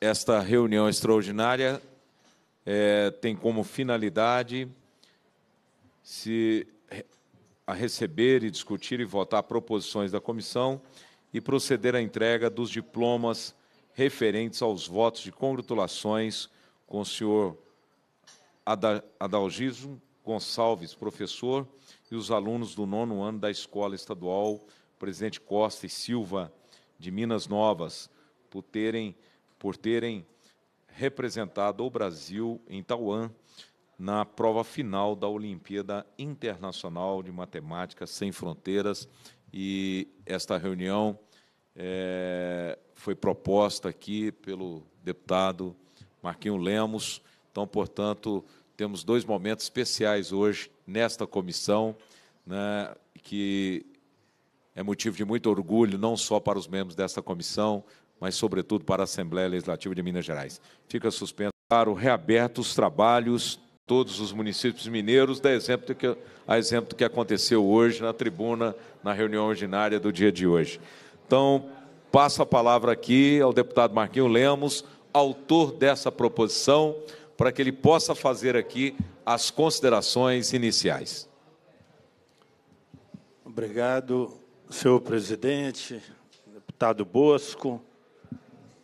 esta reunião extraordinária é, tem como finalidade se a receber e discutir e votar proposições da comissão e proceder à entrega dos diplomas referentes aos votos de congratulações com o senhor Adalgiso Gonçalves, professor, e os alunos do nono ano da Escola Estadual Presidente Costa e Silva de Minas Novas, por terem por terem representado o Brasil em Taiwan na prova final da Olimpíada Internacional de Matemática Sem Fronteiras. E esta reunião é, foi proposta aqui pelo deputado Marquinhos Lemos. Então, portanto, temos dois momentos especiais hoje nesta comissão, né, que é motivo de muito orgulho, não só para os membros desta comissão, mas, sobretudo, para a Assembleia Legislativa de Minas Gerais. Fica suspenso, claro, reaberto os trabalhos, todos os municípios mineiros, da exemplo do que, a exemplo do que aconteceu hoje na tribuna, na reunião ordinária do dia de hoje. Então, passo a palavra aqui ao deputado Marquinhos Lemos, autor dessa proposição, para que ele possa fazer aqui as considerações iniciais. Obrigado, senhor presidente, deputado Bosco,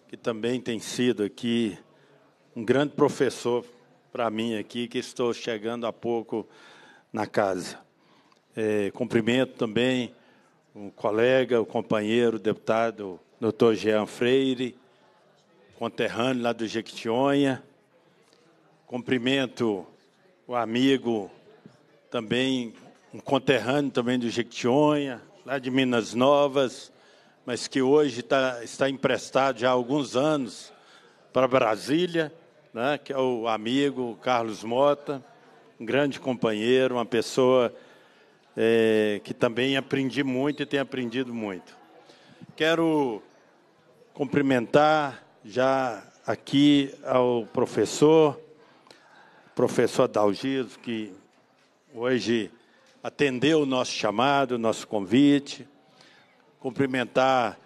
que também tem sido aqui um grande professor para mim aqui, que estou chegando há pouco na casa. É, cumprimento também o colega, o companheiro, o deputado doutor Jean Freire, conterrâneo lá do Jequitinhonha. Cumprimento o amigo também, um conterrâneo também do Jequitinhonha, lá de Minas Novas, mas que hoje tá, está emprestado já há alguns anos para Brasília, né, que é o amigo Carlos Mota, um grande companheiro, uma pessoa é, que também aprendi muito e tem aprendido muito. Quero cumprimentar já aqui ao professor, professor Adalgiso, que hoje atendeu o nosso chamado, o nosso convite, cumprimentar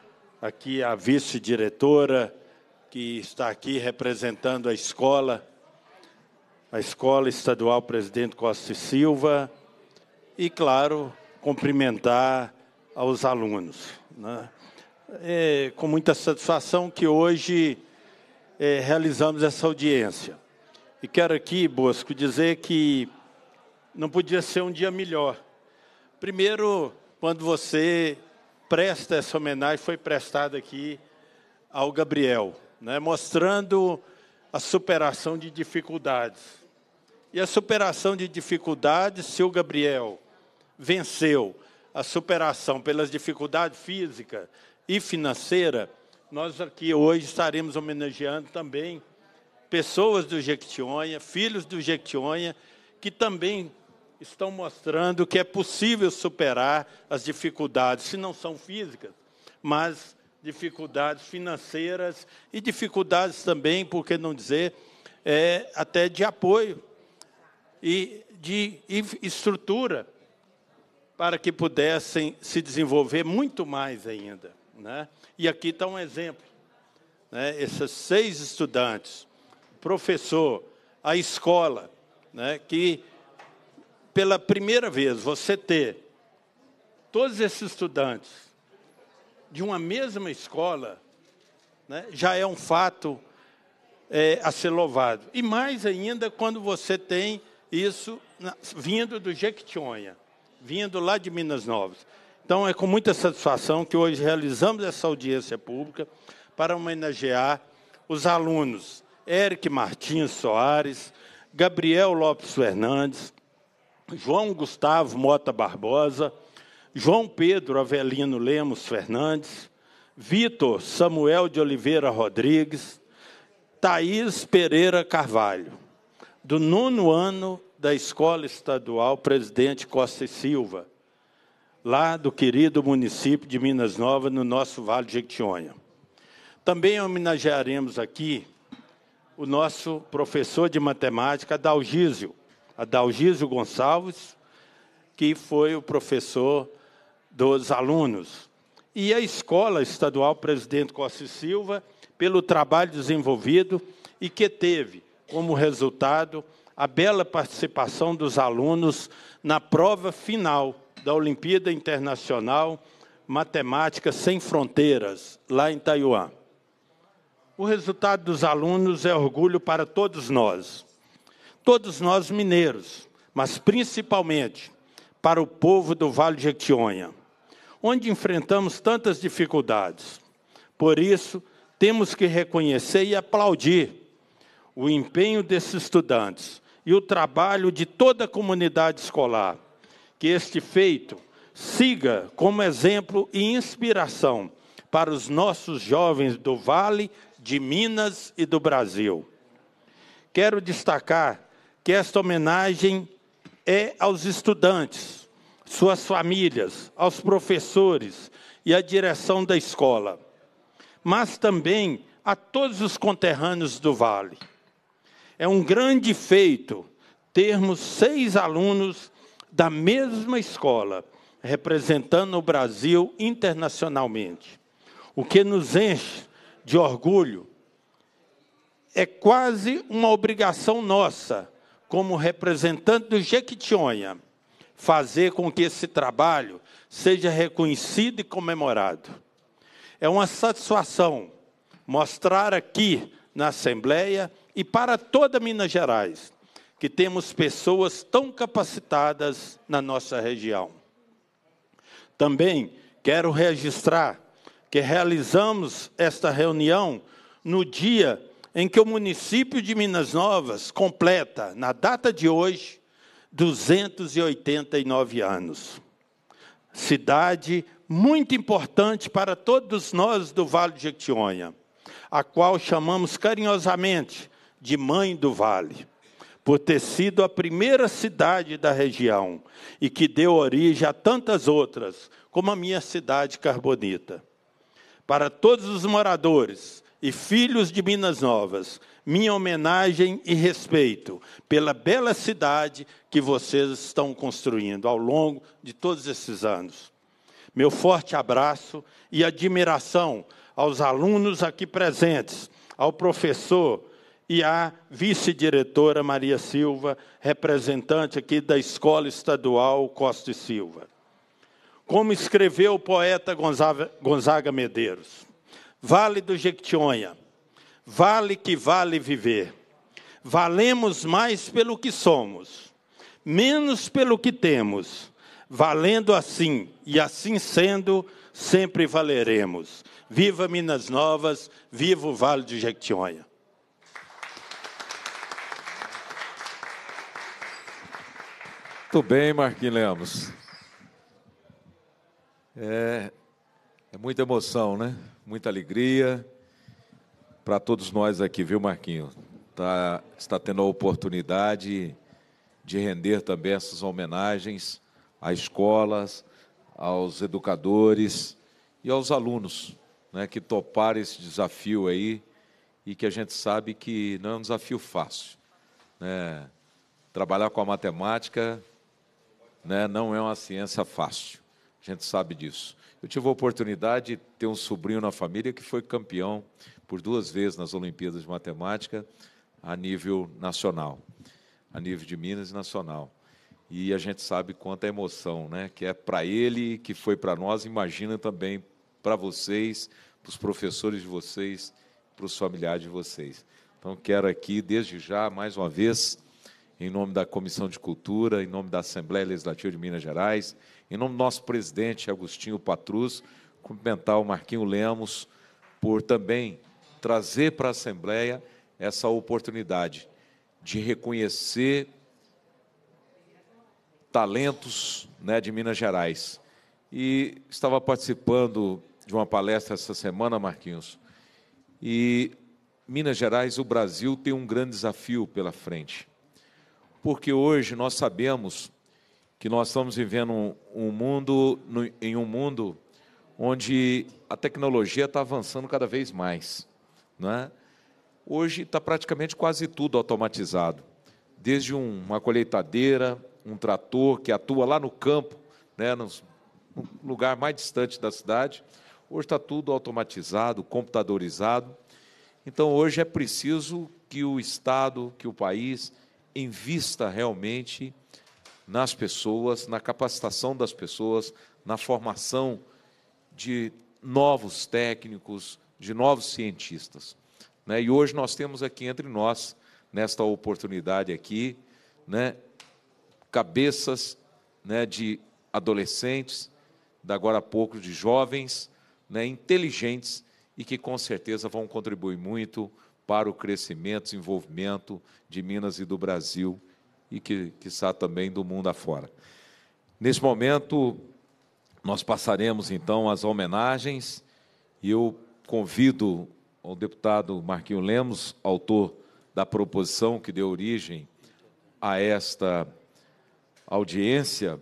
aqui a vice-diretora que está aqui representando a escola, a Escola Estadual Presidente Costa e Silva, e, claro, cumprimentar aos alunos. Né? É, com muita satisfação que hoje é, realizamos essa audiência. E quero aqui, Bosco, dizer que não podia ser um dia melhor. Primeiro, quando você presta essa homenagem foi prestada aqui ao Gabriel, né, mostrando a superação de dificuldades. E a superação de dificuldades, se o Gabriel venceu a superação pelas dificuldades física e financeira, nós aqui hoje estaremos homenageando também pessoas do Jequitinhonha, filhos do Jequitinhonha, que também estão mostrando que é possível superar as dificuldades, se não são físicas, mas dificuldades financeiras e dificuldades também, por que não dizer, é, até de apoio e de estrutura para que pudessem se desenvolver muito mais ainda. Né? E aqui está um exemplo. Né? Esses seis estudantes, professor, a escola, né? que pela primeira vez, você ter todos esses estudantes de uma mesma escola, né, já é um fato é, a ser louvado. E mais ainda quando você tem isso na, vindo do Jequitinhonha, vindo lá de Minas Novas. Então, é com muita satisfação que hoje realizamos essa audiência pública para homenagear os alunos Eric Martins Soares, Gabriel Lopes Fernandes, João Gustavo Mota Barbosa, João Pedro Avelino Lemos Fernandes, Vitor Samuel de Oliveira Rodrigues, Thaís Pereira Carvalho, do nono ano da Escola Estadual Presidente Costa e Silva, lá do querido município de Minas Novas, no nosso Vale de Jequitinhonha. Também homenagearemos aqui o nosso professor de matemática, Dalgísio, Adalgísio Gonçalves, que foi o professor dos alunos. E a Escola Estadual Presidente Costa e Silva, pelo trabalho desenvolvido e que teve como resultado a bela participação dos alunos na prova final da Olimpíada Internacional Matemática Sem Fronteiras, lá em Taiwan. O resultado dos alunos é orgulho para todos nós todos nós mineiros, mas principalmente para o povo do Vale de Jequitinhonha, onde enfrentamos tantas dificuldades. Por isso, temos que reconhecer e aplaudir o empenho desses estudantes e o trabalho de toda a comunidade escolar. Que este feito siga como exemplo e inspiração para os nossos jovens do Vale, de Minas e do Brasil. Quero destacar que esta homenagem é aos estudantes, suas famílias, aos professores e à direção da escola, mas também a todos os conterrâneos do Vale. É um grande feito termos seis alunos da mesma escola representando o Brasil internacionalmente. O que nos enche de orgulho é quase uma obrigação nossa como representante do Jequitinhonha, fazer com que esse trabalho seja reconhecido e comemorado. É uma satisfação mostrar aqui na Assembleia e para toda Minas Gerais que temos pessoas tão capacitadas na nossa região. Também quero registrar que realizamos esta reunião no dia em que o município de Minas Novas completa, na data de hoje, 289 anos. Cidade muito importante para todos nós do Vale de Jequitinhonha, a qual chamamos carinhosamente de Mãe do Vale, por ter sido a primeira cidade da região e que deu origem a tantas outras, como a minha cidade Carbonita. Para todos os moradores, e filhos de Minas Novas, minha homenagem e respeito pela bela cidade que vocês estão construindo ao longo de todos esses anos. Meu forte abraço e admiração aos alunos aqui presentes, ao professor e à vice-diretora Maria Silva, representante aqui da Escola Estadual Costa e Silva. Como escreveu o poeta Gonzaga Medeiros Vale do Jequitinhonha, vale que vale viver. Valemos mais pelo que somos, menos pelo que temos. Valendo assim, e assim sendo, sempre valeremos. Viva Minas Novas, viva o Vale do Jequitinhonha. Muito bem, Marquinhos Lemos. É, é muita emoção, né? muita alegria para todos nós aqui, viu, Marquinho? Tá, está tendo a oportunidade de render também essas homenagens às escolas, aos educadores e aos alunos né, que toparam esse desafio aí e que a gente sabe que não é um desafio fácil. Né? Trabalhar com a matemática né, não é uma ciência fácil, a gente sabe disso. Eu tive a oportunidade de ter um sobrinho na família que foi campeão por duas vezes nas Olimpíadas de Matemática a nível nacional, a nível de Minas e nacional. E a gente sabe quanta emoção, né? Que é para ele, que foi para nós, imagina também para vocês, para os professores de vocês, para os familiares de vocês. Então, quero aqui, desde já, mais uma vez, em nome da Comissão de Cultura, em nome da Assembleia Legislativa de Minas Gerais, em nome do nosso presidente Agostinho Patrus, cumprimentar o Marquinho Lemos por também trazer para a Assembleia essa oportunidade de reconhecer talentos né, de Minas Gerais. E estava participando de uma palestra essa semana, Marquinhos, e Minas Gerais, o Brasil tem um grande desafio pela frente. Porque hoje nós sabemos que nós estamos vivendo um, um mundo no, em um mundo onde a tecnologia está avançando cada vez mais, né? Hoje está praticamente quase tudo automatizado, desde um, uma colheitadeira, um trator que atua lá no campo, né, no lugar mais distante da cidade. Hoje está tudo automatizado, computadorizado. Então hoje é preciso que o Estado, que o país invista realmente nas pessoas, na capacitação das pessoas, na formação de novos técnicos, de novos cientistas. Né? E hoje nós temos aqui entre nós, nesta oportunidade aqui, né, cabeças né, de adolescentes, da agora a pouco de jovens, né, inteligentes e que com certeza vão contribuir muito para o crescimento, desenvolvimento de Minas e do Brasil e que está também do mundo afora. Neste momento, nós passaremos então as homenagens e eu convido o deputado Marquinho Lemos, autor da proposição que deu origem a esta audiência.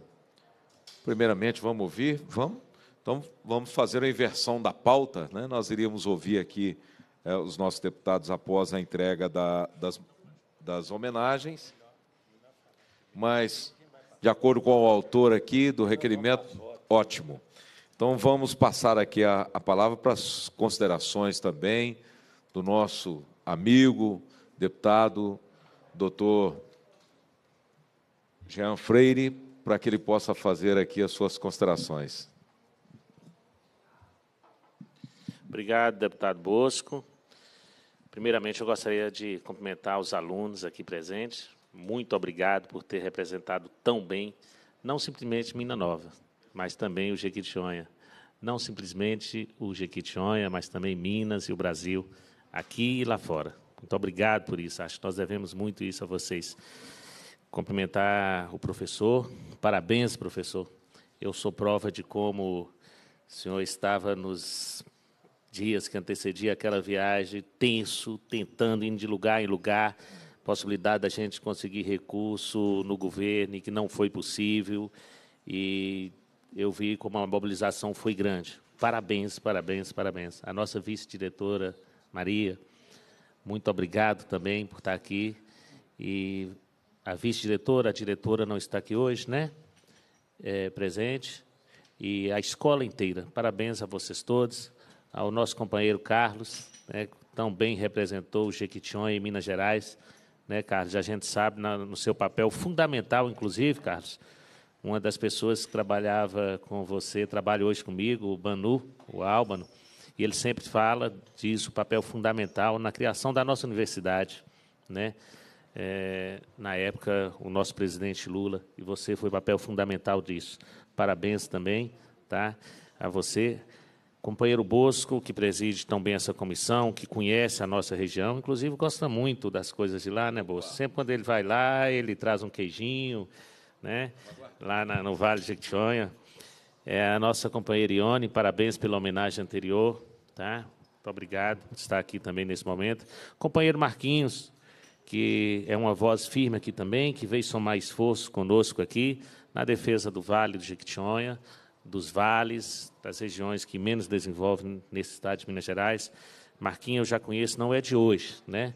Primeiramente, vamos ouvir? Vamos? Então, vamos fazer a inversão da pauta. Né? Nós iríamos ouvir aqui eh, os nossos deputados após a entrega da, das, das homenagens mas de acordo com o autor aqui do requerimento, ótimo. Então vamos passar aqui a, a palavra para as considerações também do nosso amigo, deputado, doutor Jean Freire, para que ele possa fazer aqui as suas considerações. Obrigado, deputado Bosco. Primeiramente, eu gostaria de cumprimentar os alunos aqui presentes, muito obrigado por ter representado tão bem, não simplesmente Minas Nova, mas também o Jequitinhonha. Não simplesmente o Jequitinhonha, mas também Minas e o Brasil, aqui e lá fora. Muito obrigado por isso. Acho que nós devemos muito isso a vocês. Cumprimentar o professor. Parabéns, professor. Eu sou prova de como o senhor estava nos dias que antecedia aquela viagem, tenso, tentando ir de lugar em lugar possibilidade da gente conseguir recurso no governo, que não foi possível. E eu vi como a mobilização foi grande. Parabéns, parabéns, parabéns. A nossa vice-diretora, Maria, muito obrigado também por estar aqui. E a vice-diretora, a diretora não está aqui hoje, né? É, presente. E a escola inteira. Parabéns a vocês todos. Ao nosso companheiro Carlos, né, que tão bem representou o Jequitinhonha em Minas Gerais né, Carlos? A gente sabe na, no seu papel fundamental, inclusive, Carlos, uma das pessoas que trabalhava com você, trabalha hoje comigo, o Banu, o Álbano, e ele sempre fala, disso o papel fundamental na criação da nossa universidade, né? É, na época, o nosso presidente Lula e você foi papel fundamental disso. Parabéns também, tá? A você companheiro Bosco, que preside tão bem essa comissão, que conhece a nossa região, inclusive gosta muito das coisas de lá, né, Bosco? Sempre quando ele vai lá, ele traz um queijinho, né? Lá na, no Vale de Jequitinhonha. É a nossa companheira Ione, parabéns pela homenagem anterior, tá? Muito obrigado por estar aqui também nesse momento. Companheiro Marquinhos, que é uma voz firme aqui também, que veio somar esforço conosco aqui na defesa do Vale do Jequitinhonha, dos vales, das regiões que menos desenvolvem nesse estado de Minas Gerais. Marquinhos eu já conheço, não é de hoje, né?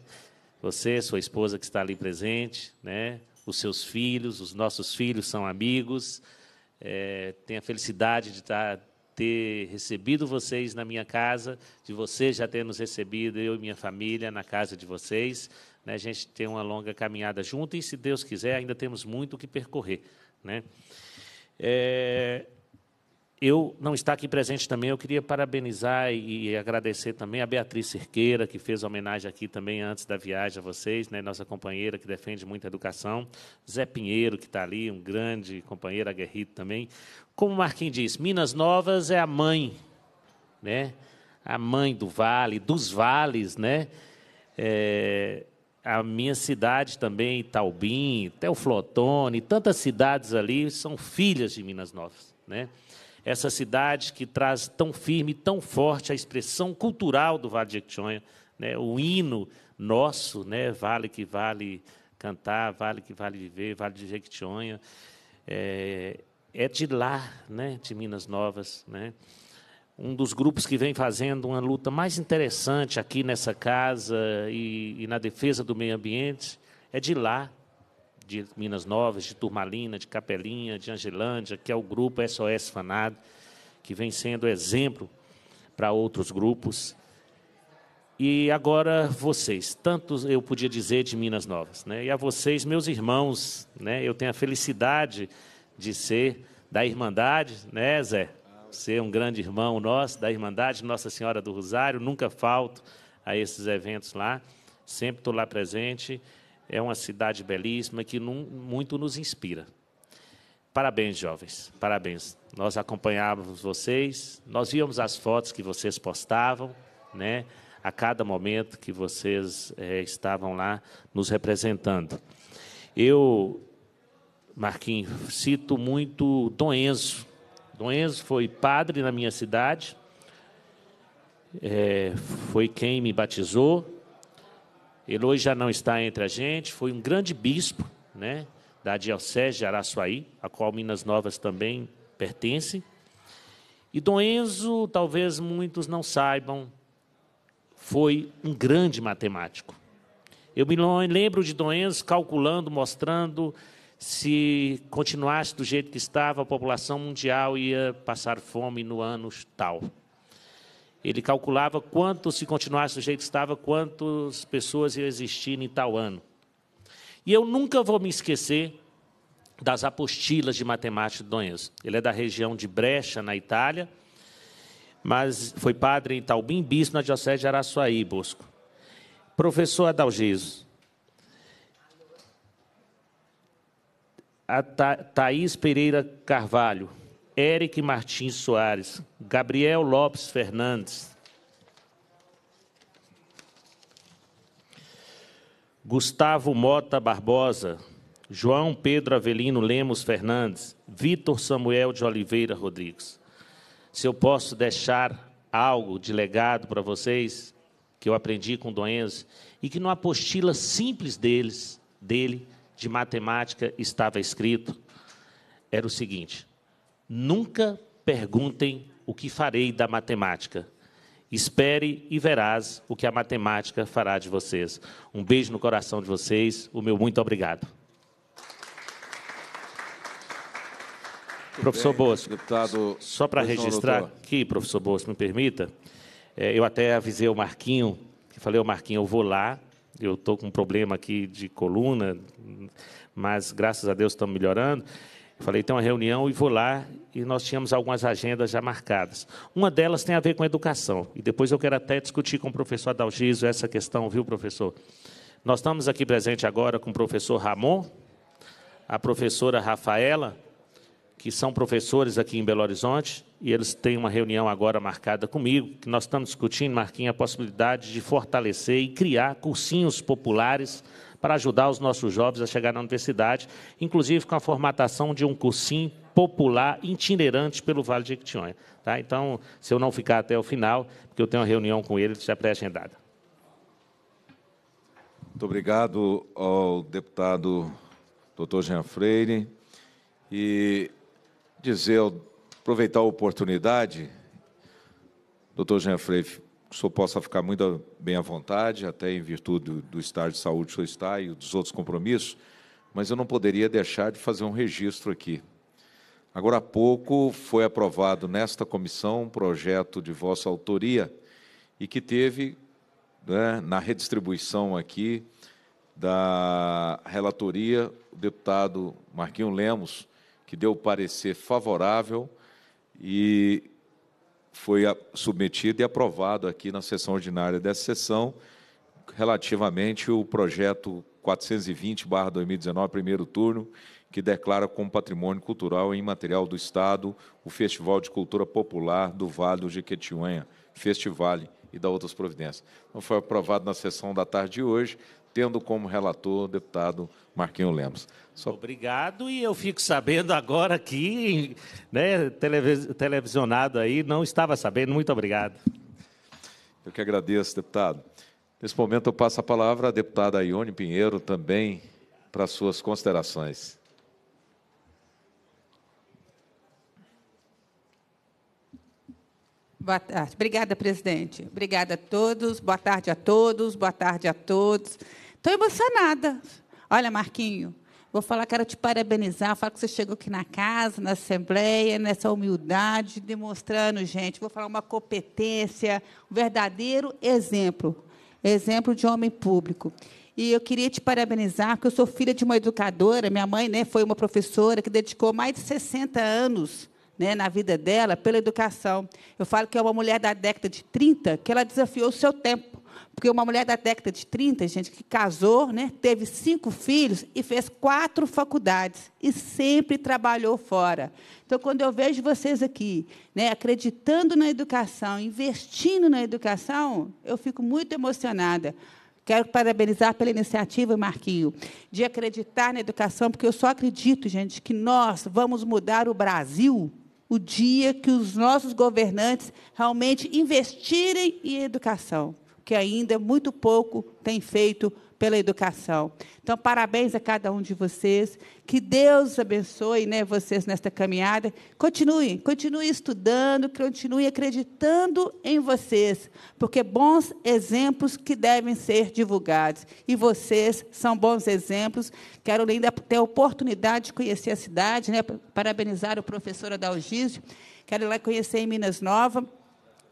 Você, sua esposa que está ali presente, né? Os seus filhos, os nossos filhos são amigos. É, tenho a felicidade de estar, tá, ter recebido vocês na minha casa, de vocês já ter nos recebido, eu e minha família, na casa de vocês. Né? A gente tem uma longa caminhada junto e, se Deus quiser, ainda temos muito o que percorrer. Né? É, eu não está aqui presente também, eu queria parabenizar e agradecer também a Beatriz Cerqueira, que fez homenagem aqui também antes da viagem a vocês, né, nossa companheira que defende muito a educação, Zé Pinheiro, que está ali, um grande companheiro aguerrido também. Como o Marquinhos disse, Minas Novas é a mãe, né, a mãe do vale, dos vales, né, é, a minha cidade também, Itaubim, até o Flotone, tantas cidades ali são filhas de Minas Novas, né, essa cidade que traz tão firme, tão forte a expressão cultural do Vale de Jequitinhonha, né? o hino nosso, né? Vale que vale cantar, vale que vale viver, vale de Jequitinhonha. É, é de lá, né? de Minas Novas. Né? Um dos grupos que vem fazendo uma luta mais interessante aqui nessa casa e, e na defesa do meio ambiente é de lá, de Minas Novas, de Turmalina, de Capelinha, de Angelândia, que é o grupo SOS Fanado, que vem sendo exemplo para outros grupos. E agora vocês, tantos eu podia dizer de Minas Novas, né? E a vocês, meus irmãos, né? Eu tenho a felicidade de ser da Irmandade, né, Zé? Ser um grande irmão nosso, da Irmandade Nossa Senhora do Rosário, nunca falto a esses eventos lá, sempre estou lá presente é uma cidade belíssima que num, muito nos inspira. Parabéns, jovens, parabéns. Nós acompanhávamos vocês, nós víamos as fotos que vocês postavam, né? A cada momento que vocês é, estavam lá nos representando. Eu, Marquinhos, cito muito Dom Enzo. Dom Enzo foi padre na minha cidade, é, foi quem me batizou, ele hoje já não está entre a gente, foi um grande bispo né, da Diocese de Araçuaí, a qual Minas Novas também pertence. E Dom Enzo, talvez muitos não saibam, foi um grande matemático. Eu me lembro de Dom Enzo calculando, mostrando se continuasse do jeito que estava, a população mundial ia passar fome no ano tal. Ele calculava quanto, se continuasse do jeito que estava, quantas pessoas iam existir em tal ano. E eu nunca vou me esquecer das apostilas de matemática de Dom Ele é da região de Brecha, na Itália, mas foi padre em Taubim, bispo na diocese de Araçuaí, Bosco. Professor Adalgiso, a Thaís Pereira Carvalho, Eric Martins Soares, Gabriel Lopes Fernandes, Gustavo Mota Barbosa, João Pedro Avelino Lemos Fernandes, Vitor Samuel de Oliveira Rodrigues. Se eu posso deixar algo de legado para vocês, que eu aprendi com Dom e que numa apostila simples deles, dele, de matemática, estava escrito, era o seguinte: Nunca perguntem o que farei da matemática. Espere e verás o que a matemática fará de vocês. Um beijo no coração de vocês. O meu muito obrigado. Muito professor bem, Bosco, deputado só para registrar doutor. aqui, professor Bosco, me permita, é, eu até avisei o Marquinho, que falei, o Marquinho, eu vou lá, eu estou com um problema aqui de coluna, mas graças a Deus estamos melhorando. Eu falei, tem uma reunião e vou lá. E nós tínhamos algumas agendas já marcadas. Uma delas tem a ver com educação. E depois eu quero até discutir com o professor Adalgiso essa questão, viu, professor? Nós estamos aqui presente agora com o professor Ramon, a professora Rafaela, que são professores aqui em Belo Horizonte, e eles têm uma reunião agora marcada comigo, que nós estamos discutindo, Marquinhos, a possibilidade de fortalecer e criar cursinhos populares para ajudar os nossos jovens a chegar na universidade, inclusive com a formatação de um cursinho popular itinerante pelo Vale de Jequitinhonha. Tá? Então, se eu não ficar até o final, porque eu tenho uma reunião com ele já pré-agendada. Muito obrigado ao deputado doutor Jean Freire. E dizer, aproveitar a oportunidade, doutor Jean Freire, o senhor possa ficar muito bem à vontade, até em virtude do, estado de saúde que o senhor está e dos outros compromissos, mas eu não poderia deixar de fazer um registro aqui. Agora há pouco foi aprovado nesta comissão um projeto de vossa autoria e que teve, né, na redistribuição aqui da relatoria, o deputado Marquinho Lemos, que deu parecer favorável e foi submetido e aprovado aqui na sessão ordinária dessa sessão, relativamente ao projeto 420-2019, primeiro turno, que declara como patrimônio cultural e imaterial do Estado o Festival de Cultura Popular do Vale do Jequitinhonha, Festival e da outras providências. Então, foi aprovado na sessão da tarde de hoje tendo como relator o deputado Marquinhos Lemos. Só... Obrigado, e eu fico sabendo agora que, né, televisionado aí, não estava sabendo. Muito obrigado. Eu que agradeço, deputado. Nesse momento, eu passo a palavra à deputada Ione Pinheiro também para suas considerações. Boa tarde. Obrigada, presidente. Obrigada a todos. Boa tarde a todos. Boa tarde a todos. Estou emocionada. Olha, Marquinho, vou falar, quero te parabenizar, falar que você chegou aqui na casa, na Assembleia, nessa humildade, demonstrando, gente, vou falar uma competência, um verdadeiro exemplo, exemplo de homem público. E eu queria te parabenizar, porque eu sou filha de uma educadora, minha mãe né, foi uma professora que dedicou mais de 60 anos né, na vida dela pela educação. Eu falo que é uma mulher da década de 30 que ela desafiou o seu tempo. Porque uma mulher da década de 30, gente, que casou, né, teve cinco filhos e fez quatro faculdades e sempre trabalhou fora. Então, quando eu vejo vocês aqui, né, acreditando na educação, investindo na educação, eu fico muito emocionada. Quero parabenizar pela iniciativa, Marquinho, de acreditar na educação, porque eu só acredito, gente, que nós vamos mudar o Brasil o dia que os nossos governantes realmente investirem em educação que ainda muito pouco tem feito pela educação. Então, parabéns a cada um de vocês. Que Deus abençoe né, vocês nesta caminhada. Continuem, continue estudando, continue acreditando em vocês, porque bons exemplos que devem ser divulgados. E vocês são bons exemplos. Quero ainda ter a oportunidade de conhecer a cidade, né, parabenizar o professor Adalgísio. Quero ir lá conhecer em Minas Novas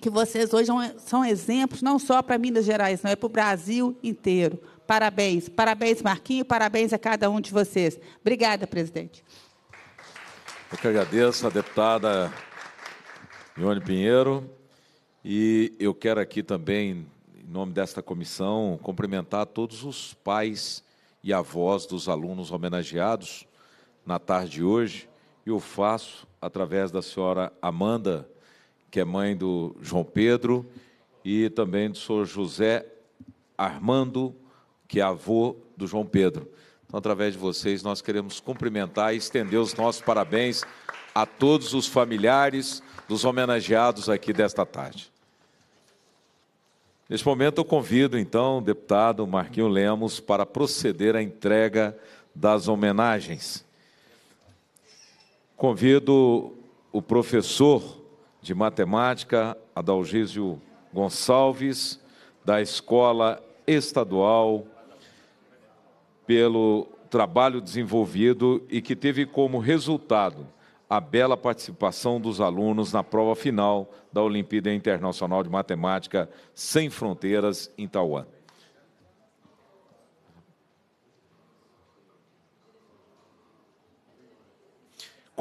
que vocês hoje são exemplos não só para Minas Gerais, não, é para o Brasil inteiro. Parabéns. Parabéns, Marquinho, parabéns a cada um de vocês. Obrigada, presidente. Eu que agradeço a deputada Ione Pinheiro. E eu quero aqui também, em nome desta comissão, cumprimentar todos os pais e avós dos alunos homenageados na tarde de hoje. E o faço através da senhora Amanda que é mãe do João Pedro, e também do senhor José Armando, que é avô do João Pedro. Então, através de vocês, nós queremos cumprimentar e estender os nossos parabéns a todos os familiares dos homenageados aqui desta tarde. Neste momento, eu convido, então, o deputado Marquinho Lemos para proceder à entrega das homenagens. Convido o professor de Matemática, Adalgísio Gonçalves, da Escola Estadual, pelo trabalho desenvolvido e que teve como resultado a bela participação dos alunos na prova final da Olimpíada Internacional de Matemática Sem Fronteiras em Taiwan.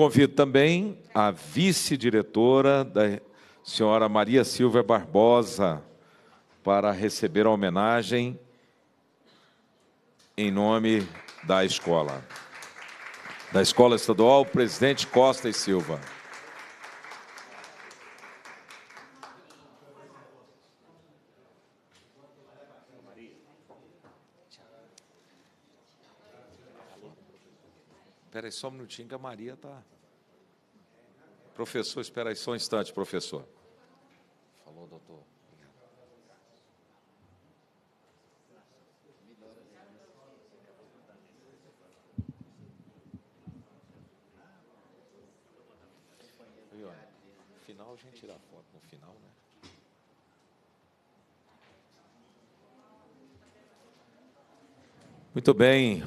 Convido também a vice-diretora, da senhora Maria Silvia Barbosa, para receber a homenagem em nome da escola. Da Escola Estadual, presidente Costa e Silva. Peraí só um minutinho que a Maria está. Professor, espera aí só um instante, professor. Falou, doutor. final a gente tira a foto no final, né? Muito bem,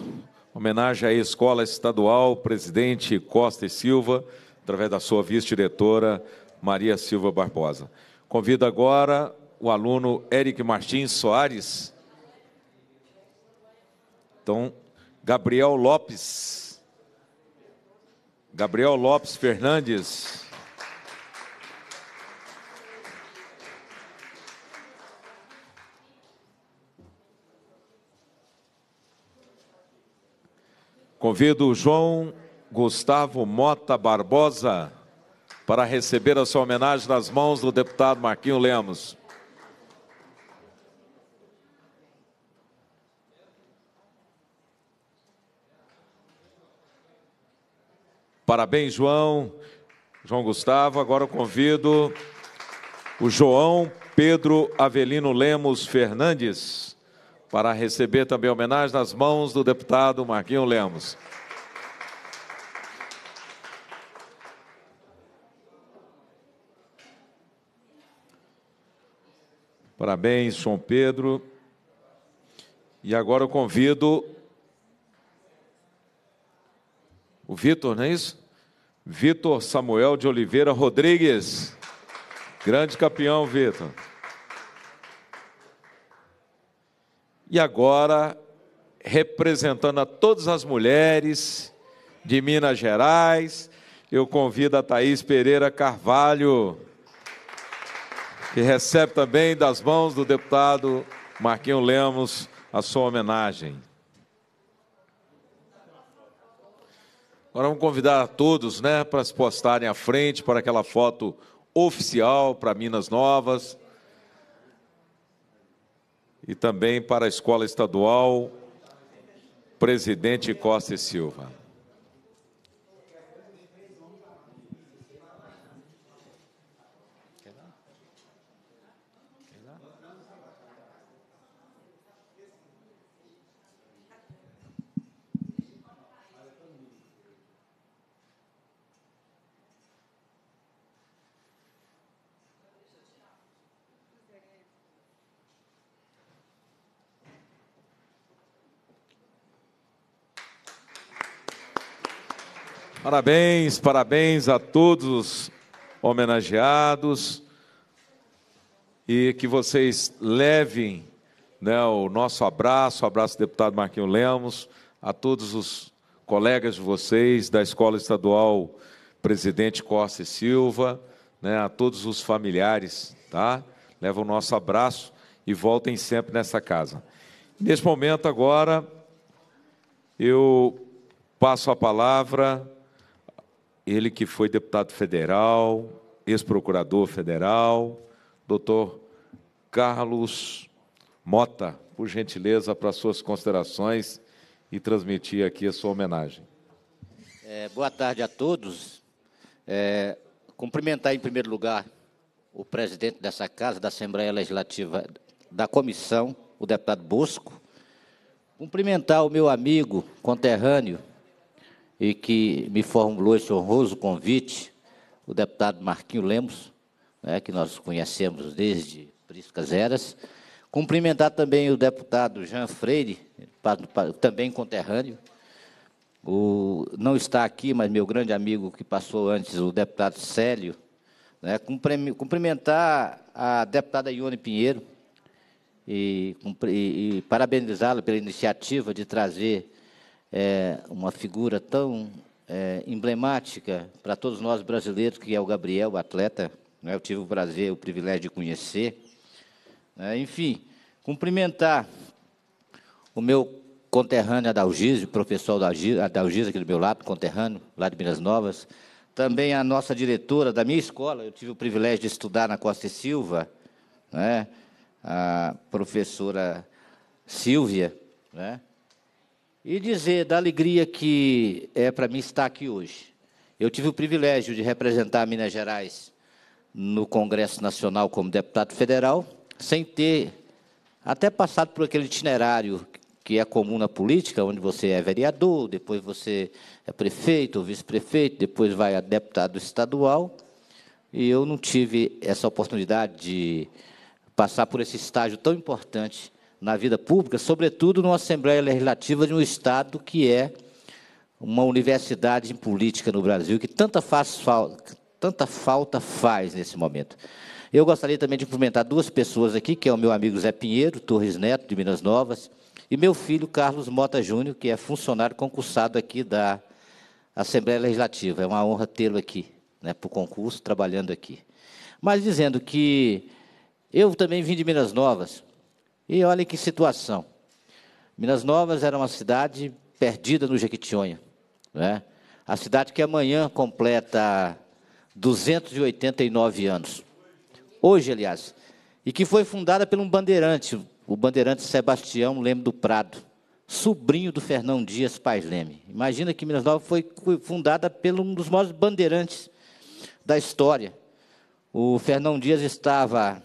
Homenagem à Escola Estadual, presidente Costa e Silva, através da sua vice-diretora, Maria Silva Barbosa. Convido agora o aluno Eric Martins Soares. Então, Gabriel Lopes. Gabriel Lopes Fernandes. Convido o João Gustavo Mota Barbosa para receber a sua homenagem nas mãos do deputado Marquinho Lemos. Parabéns, João. João Gustavo, agora eu convido o João Pedro Avelino Lemos Fernandes para receber também a homenagem nas mãos do deputado Marquinho Lemos. Parabéns, João Pedro. E agora eu convido o Vitor, não é isso? Vitor Samuel de Oliveira Rodrigues. Grande campeão, Vitor. E agora, representando a todas as mulheres de Minas Gerais, eu convido a Thaís Pereira Carvalho, que recebe também das mãos do deputado Marquinhos Lemos a sua homenagem. Agora vamos convidar a todos né, para se postarem à frente para aquela foto oficial para Minas Novas e também para a Escola Estadual Presidente Costa e Silva. Parabéns, parabéns a todos os homenageados e que vocês levem né, o nosso abraço, o abraço do deputado Marquinhos Lemos, a todos os colegas de vocês da Escola Estadual Presidente Costa e Silva, né, a todos os familiares, tá? Leva o nosso abraço e voltem sempre nessa casa. Neste momento agora eu passo a palavra ele que foi deputado federal, ex-procurador federal, doutor Carlos Mota, por gentileza, para suas considerações e transmitir aqui a sua homenagem. É, boa tarde a todos. É, cumprimentar, em primeiro lugar, o presidente dessa casa, da Assembleia Legislativa, da comissão, o deputado Bosco. Cumprimentar o meu amigo conterrâneo, e que me formulou esse honroso convite, o deputado Marquinho Lemos, né, que nós conhecemos desde Priscas Eras. Cumprimentar também o deputado Jean Freire, também conterrâneo. O, não está aqui, mas meu grande amigo que passou antes, o deputado Célio. Né, cumprimentar a deputada Ione Pinheiro e, e, e parabenizá-la pela iniciativa de trazer é, uma figura tão é, emblemática para todos nós brasileiros, que é o Gabriel, o atleta. Né? Eu tive o prazer, o privilégio de conhecer. É, enfim, cumprimentar o meu conterrâneo o professor Adalgise aqui do meu lado, conterrâneo, lá de Minas Novas. Também a nossa diretora da minha escola, eu tive o privilégio de estudar na Costa e Silva, né? a professora Silvia, né? e dizer da alegria que é para mim estar aqui hoje. Eu tive o privilégio de representar Minas Gerais no Congresso Nacional como deputado federal, sem ter até passado por aquele itinerário que é comum na política, onde você é vereador, depois você é prefeito ou vice-prefeito, depois vai a deputado estadual. E eu não tive essa oportunidade de passar por esse estágio tão importante na vida pública, sobretudo numa Assembleia Legislativa de um Estado que é uma universidade em política no Brasil, que tanta, faz, tanta falta faz nesse momento. Eu gostaria também de cumprimentar duas pessoas aqui, que é o meu amigo Zé Pinheiro, Torres Neto, de Minas Novas, e meu filho Carlos Mota Júnior, que é funcionário concursado aqui da Assembleia Legislativa. É uma honra tê-lo aqui, né, para o concurso, trabalhando aqui. Mas dizendo que eu também vim de Minas Novas, e olha que situação. Minas Novas era uma cidade perdida no Jequitinhonha. Né? A cidade que amanhã completa 289 anos. Hoje, aliás. E que foi fundada por um bandeirante, o bandeirante Sebastião Leme do Prado, sobrinho do Fernão Dias Pais Leme. Imagina que Minas Novas foi fundada por um dos maiores bandeirantes da história. O Fernão Dias estava,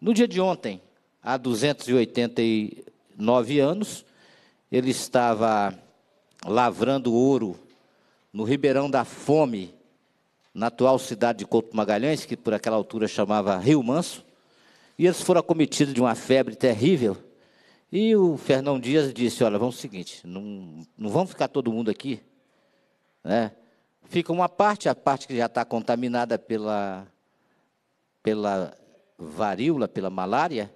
no dia de ontem, há 289 anos. Ele estava lavrando ouro no Ribeirão da Fome, na atual cidade de Couto Magalhães, que por aquela altura chamava Rio Manso. E eles foram acometidos de uma febre terrível. E o Fernão Dias disse: Olha, vamos o seguinte, não, não vamos ficar todo mundo aqui. Né? Fica uma parte, a parte que já está contaminada pela, pela varíola, pela malária,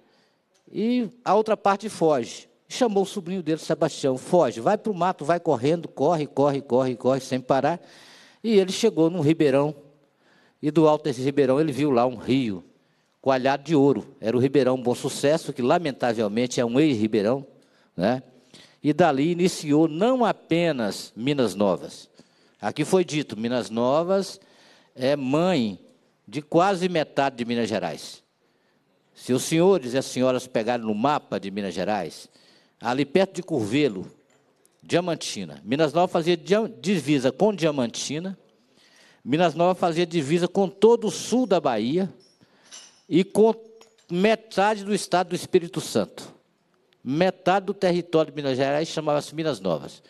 e a outra parte foge. Chamou o sobrinho dele, Sebastião, foge, vai para o mato, vai correndo, corre, corre, corre, corre, sem parar. E ele chegou num ribeirão, e do alto desse ribeirão ele viu lá um rio, coalhado de ouro. Era o Ribeirão Bom Sucesso, que lamentavelmente é um ex-ribeirão, né? E dali iniciou não apenas Minas Novas. Aqui foi dito, Minas Novas é mãe de quase metade de Minas Gerais. Se os senhores e as senhoras pegarem no mapa de Minas Gerais, ali perto de Curvelo, Diamantina. Minas Novas fazia divisa com Diamantina. Minas Novas fazia divisa com todo o sul da Bahia e com metade do estado do Espírito Santo. Metade do território de Minas Gerais chamava-se Minas Novas.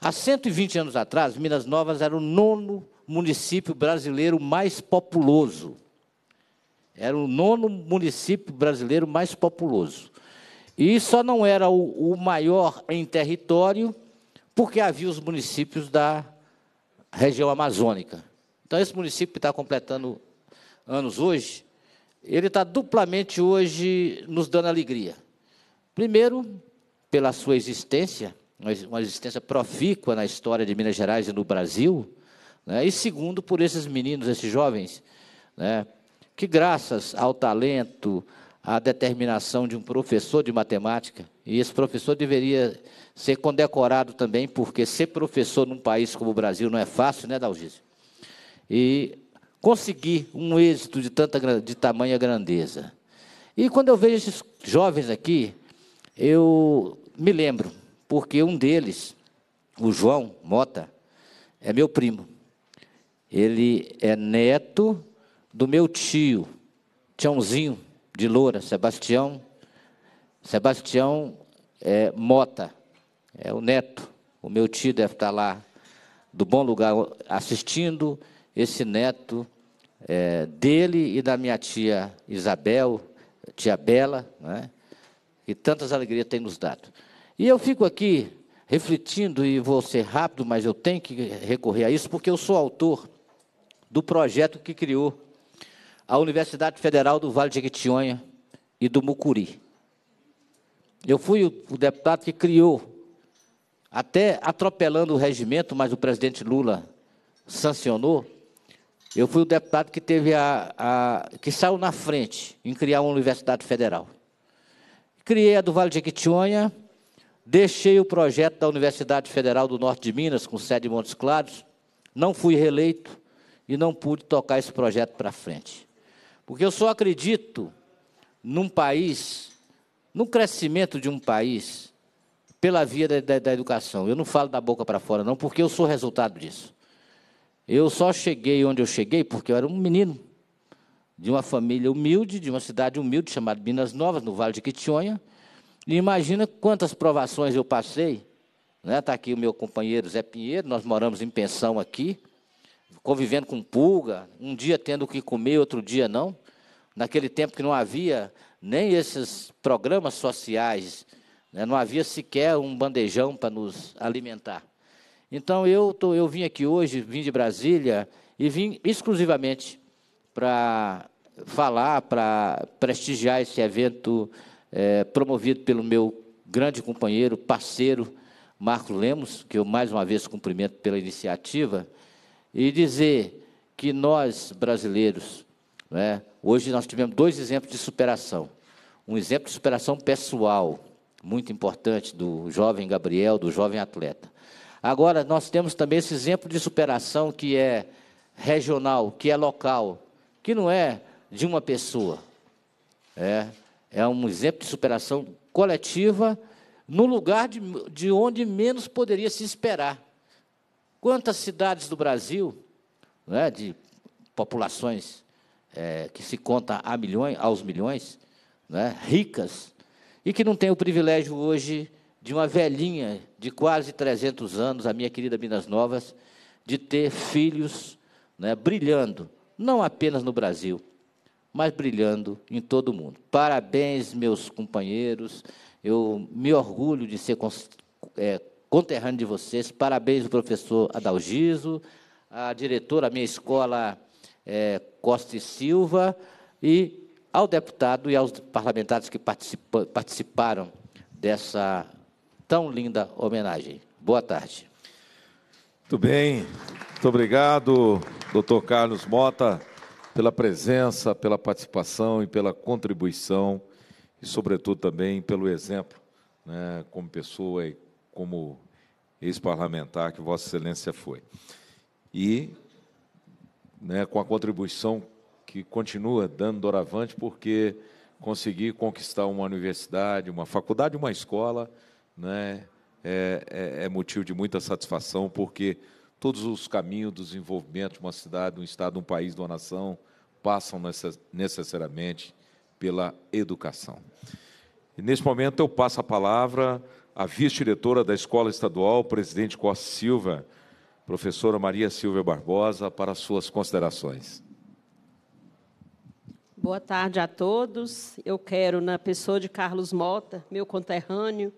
Há 120 anos atrás, Minas Novas era o nono município brasileiro mais populoso. Era o nono município brasileiro mais populoso. E só não era o, o maior em território, porque havia os municípios da região amazônica. Então, esse município que está completando anos hoje, ele está duplamente hoje nos dando alegria. Primeiro, pela sua existência, uma existência profícua na história de Minas Gerais e no Brasil, né? e segundo, por esses meninos, esses jovens, né? que graças ao talento, à determinação de um professor de matemática, e esse professor deveria ser condecorado também, porque ser professor num país como o Brasil não é fácil, né, Dalgísio? E conseguir um êxito de, tanta, de tamanha grandeza. E quando eu vejo esses jovens aqui, eu me lembro, porque um deles, o João Mota, é meu primo. Ele é neto do meu tio, Tiãozinho de Loura, Sebastião, Sebastião é, Mota, é o neto. O meu tio deve estar lá do bom lugar assistindo esse neto é, dele e da minha tia Isabel, tia Bela, né? e tantas alegrias tem nos dado. E eu fico aqui refletindo, e vou ser rápido, mas eu tenho que recorrer a isso, porque eu sou autor do projeto que criou a Universidade Federal do Vale de Jequitinhonha e do Mucuri. Eu fui o, o deputado que criou, até atropelando o regimento, mas o presidente Lula sancionou, eu fui o deputado que teve a, a, que saiu na frente em criar uma universidade federal. Criei a do Vale de Jequitinhonha, deixei o projeto da Universidade Federal do Norte de Minas, com sede em Montes Claros, não fui reeleito e não pude tocar esse projeto para frente. Porque eu só acredito num país, no crescimento de um país, pela via da, da, da educação. Eu não falo da boca para fora, não, porque eu sou resultado disso. Eu só cheguei onde eu cheguei porque eu era um menino de uma família humilde, de uma cidade humilde chamada Minas Novas, no Vale de Quitionha. E imagina quantas provações eu passei. Está né? Tá aqui o meu companheiro Zé Pinheiro, nós moramos em pensão aqui convivendo com pulga, um dia tendo que comer, outro dia não. Naquele tempo que não havia nem esses programas sociais, né? não havia sequer um bandejão para nos alimentar. Então eu, tô, eu vim aqui hoje, vim de Brasília e vim exclusivamente para falar, para prestigiar esse evento é, promovido pelo meu grande companheiro, parceiro, Marco Lemos, que eu mais uma vez cumprimento pela iniciativa e dizer que nós, brasileiros, né, hoje nós tivemos dois exemplos de superação. Um exemplo de superação pessoal, muito importante, do jovem Gabriel, do jovem atleta. Agora, nós temos também esse exemplo de superação que é regional, que é local, que não é de uma pessoa. É, é um exemplo de superação coletiva no lugar de, de onde menos poderia se esperar. Quantas cidades do Brasil, né, de populações é, que se conta a milhões, aos milhões, né, ricas, e que não tem o privilégio hoje de uma velhinha de quase 300 anos, a minha querida Minas Novas, de ter filhos né, brilhando, não apenas no Brasil, mas brilhando em todo o mundo. Parabéns, meus companheiros, eu me orgulho de ser é, conterrâneo de vocês. Parabéns ao professor Adalgiso, à diretora da minha escola, é, Costa e Silva, e ao deputado e aos parlamentares que participaram dessa tão linda homenagem. Boa tarde. Muito bem, muito obrigado, doutor Carlos Mota, pela presença, pela participação e pela contribuição, e, sobretudo, também pelo exemplo, né, como pessoa e como ex-parlamentar que Vossa Excelência foi. E né, com a contribuição que continua dando doravante, porque conseguir conquistar uma universidade, uma faculdade, uma escola, né, é, é, é motivo de muita satisfação, porque todos os caminhos do desenvolvimento de uma cidade, de um estado, de um país, de uma nação, passam necessariamente pela educação. E nesse momento eu passo a palavra a vice-diretora da Escola Estadual, presidente Costa Silva, professora Maria Silvia Barbosa, para suas considerações. Boa tarde a todos. Eu quero, na pessoa de Carlos Mota, meu conterrâneo,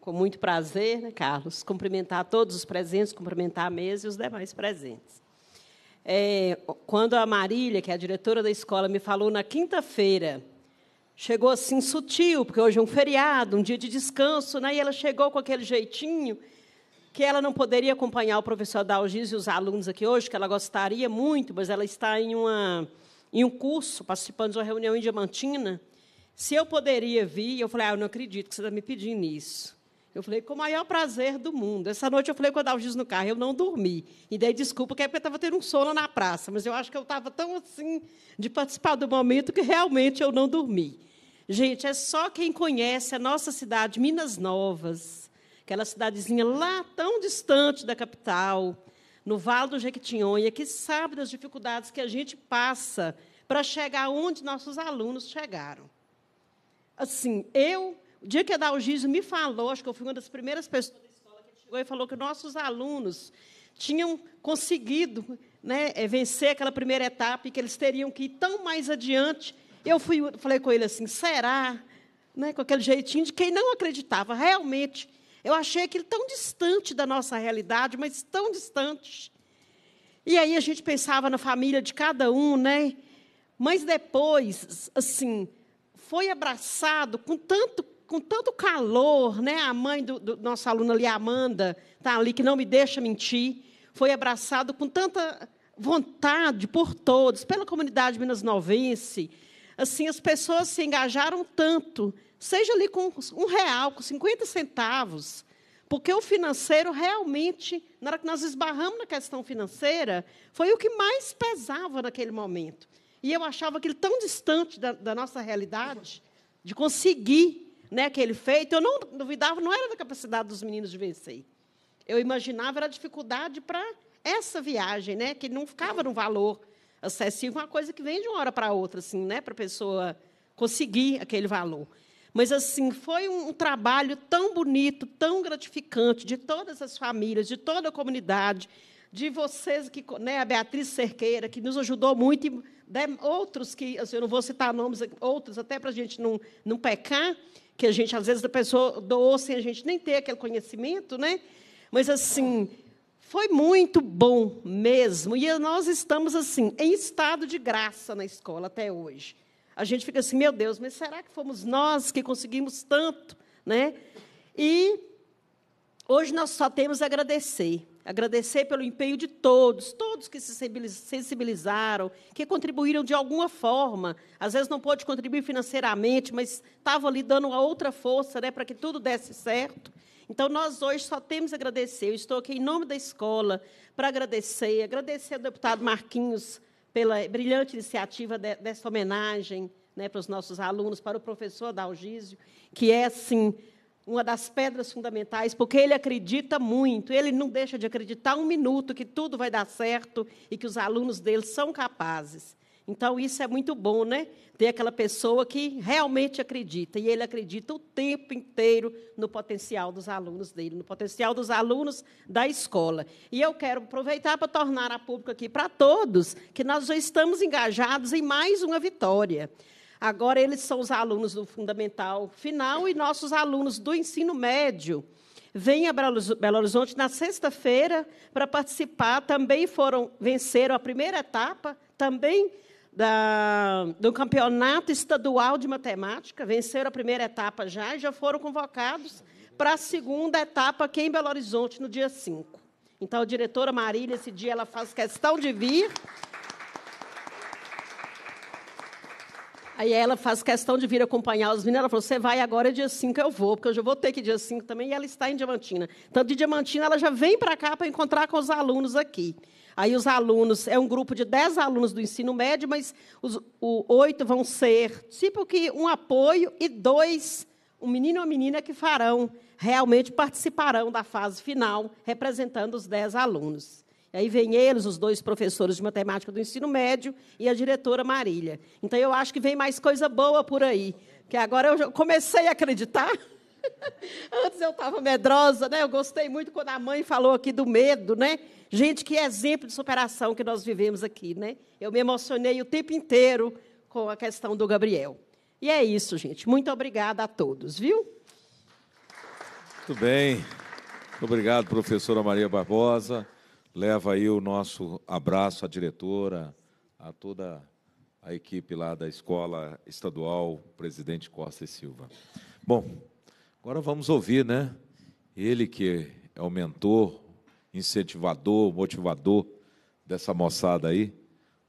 com muito prazer, né, Carlos, cumprimentar todos os presentes, cumprimentar a mesa e os demais presentes. É, quando a Marília, que é a diretora da escola, me falou na quinta-feira Chegou assim sutil, porque hoje é um feriado, um dia de descanso, né? e ela chegou com aquele jeitinho que ela não poderia acompanhar o professor Dalgis e os alunos aqui hoje, que ela gostaria muito, mas ela está em, uma, em um curso, participando de uma reunião em Diamantina. Se eu poderia vir, eu falei, ah, eu não acredito que você está me pedindo isso. Eu falei, com o maior prazer do mundo. Essa noite eu falei com o Adalgis no carro, eu não dormi. E dei desculpa, que é porque eu estava tendo um sono na praça, mas eu acho que eu estava tão assim de participar do momento que realmente eu não dormi. Gente, é só quem conhece a nossa cidade, Minas Novas, aquela cidadezinha lá tão distante da capital, no Vale do Jequitinhonha, que sabe das dificuldades que a gente passa para chegar onde nossos alunos chegaram. Assim, eu o dia que a Dalgise me falou, acho que eu fui uma das primeiras pessoas da escola que chegou e falou que nossos alunos tinham conseguido né, eh, vencer aquela primeira etapa e que eles teriam que ir tão mais adiante. Eu fui, falei com ele assim, será? Né, com aquele jeitinho de quem não acreditava, realmente. Eu achei aquilo tão distante da nossa realidade, mas tão distante. E aí a gente pensava na família de cada um, né? Mas depois, assim, foi abraçado com tanto com tanto calor, né? A mãe do, do nossa aluna ali, Amanda, tá ali que não me deixa mentir, foi abraçado com tanta vontade por todos, pela comunidade Minas Novense. Assim, as pessoas se engajaram tanto, seja ali com um real, com 50 centavos, porque o financeiro realmente, na hora que nós esbarramos na questão financeira, foi o que mais pesava naquele momento. E eu achava aquilo tão distante da, da nossa realidade, de conseguir né, aquele feito, eu não duvidava, não era da capacidade dos meninos de vencer. Eu imaginava era a dificuldade para essa viagem, né, que não ficava num valor acessível, uma coisa que vem de uma hora para outra, assim, né, para a pessoa conseguir aquele valor. Mas assim, foi um trabalho tão bonito, tão gratificante de todas as famílias, de toda a comunidade, de vocês que, né, a Beatriz Cerqueira, que nos ajudou muito, e né, outros que, assim, eu não vou citar nomes, outros até para a gente não, não pecar, que a gente, às vezes, a pessoa doou sem a gente nem ter aquele conhecimento, né? Mas, assim, foi muito bom mesmo. E nós estamos, assim, em estado de graça na escola até hoje. A gente fica assim, meu Deus, mas será que fomos nós que conseguimos tanto, né? E hoje nós só temos a agradecer. Agradecer pelo empenho de todos, todos que se sensibilizaram, que contribuíram de alguma forma. Às vezes não pôde contribuir financeiramente, mas estavam ali dando uma outra força né, para que tudo desse certo. Então, nós hoje só temos a agradecer. Eu estou aqui em nome da escola para agradecer, agradecer ao deputado Marquinhos pela brilhante iniciativa de, dessa homenagem né, para os nossos alunos, para o professor Dalgísio, que é, assim, uma das pedras fundamentais, porque ele acredita muito, ele não deixa de acreditar um minuto que tudo vai dar certo e que os alunos dele são capazes. Então, isso é muito bom, né? Ter aquela pessoa que realmente acredita. E ele acredita o tempo inteiro no potencial dos alunos dele, no potencial dos alunos da escola. E eu quero aproveitar para tornar a público aqui para todos que nós já estamos engajados em mais uma vitória. Agora eles são os alunos do fundamental final e nossos alunos do ensino médio vêm a Belo Horizonte na sexta-feira para participar. Também foram venceram a primeira etapa, também da, do campeonato estadual de matemática. Venceram a primeira etapa já e já foram convocados para a segunda etapa aqui em Belo Horizonte no dia 5. Então, a diretora Marília, esse dia, ela faz questão de vir Aí ela faz questão de vir acompanhar os meninos. Ela falou: você vai agora dia 5, eu vou, porque eu já vou ter que dia 5 também. E ela está em Diamantina. Tanto de Diamantina, ela já vem para cá para encontrar com os alunos aqui. Aí os alunos, é um grupo de 10 alunos do ensino médio, mas os oito vão ser tipo que um apoio e dois, um menino ou menina que farão, realmente participarão da fase final, representando os 10 alunos. Aí vem eles, os dois professores de matemática do ensino médio e a diretora Marília. Então eu acho que vem mais coisa boa por aí, que agora eu comecei a acreditar. Antes eu estava medrosa, né? Eu gostei muito quando a mãe falou aqui do medo, né? Gente, que exemplo de superação que nós vivemos aqui, né? Eu me emocionei o tempo inteiro com a questão do Gabriel. E é isso, gente. Muito obrigada a todos, viu? Muito bem. obrigado, professora Maria Barbosa. Leva aí o nosso abraço à diretora, a toda a equipe lá da Escola Estadual Presidente Costa e Silva. Bom, agora vamos ouvir, né? Ele que é o mentor, incentivador, motivador dessa moçada aí,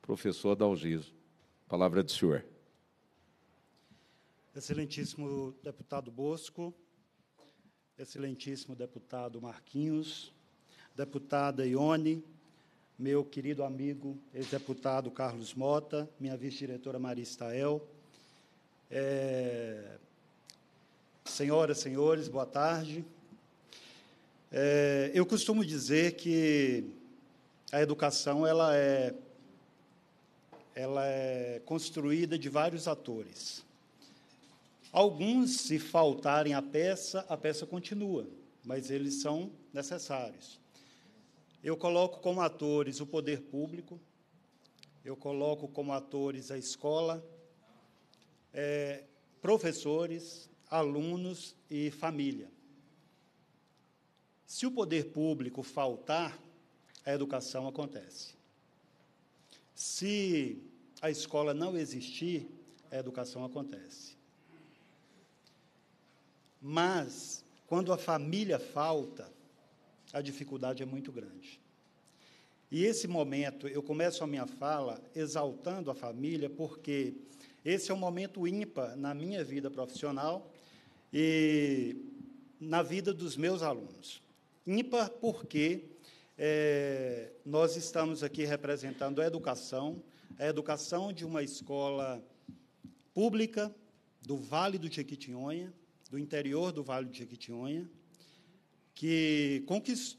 professor Dalgiso. Palavra do senhor. Excelentíssimo deputado Bosco, excelentíssimo deputado Marquinhos, deputada Ione, meu querido amigo, ex-deputado Carlos Mota, minha vice-diretora Maria Stael. É... Senhoras, senhores, boa tarde. É... Eu costumo dizer que a educação ela é, ela é construída de vários atores. Alguns, se faltarem à peça, a peça continua, mas eles são necessários. Eu coloco como atores o poder público, eu coloco como atores a escola, é, professores, alunos e família. Se o poder público faltar, a educação acontece. Se a escola não existir, a educação acontece. Mas, quando a família falta, a dificuldade é muito grande. E esse momento, eu começo a minha fala exaltando a família, porque esse é um momento ímpar na minha vida profissional e na vida dos meus alunos. Ímpar porque é, nós estamos aqui representando a educação, a educação de uma escola pública do Vale do Jequitinhonha, do interior do Vale do Jequitinhonha, que,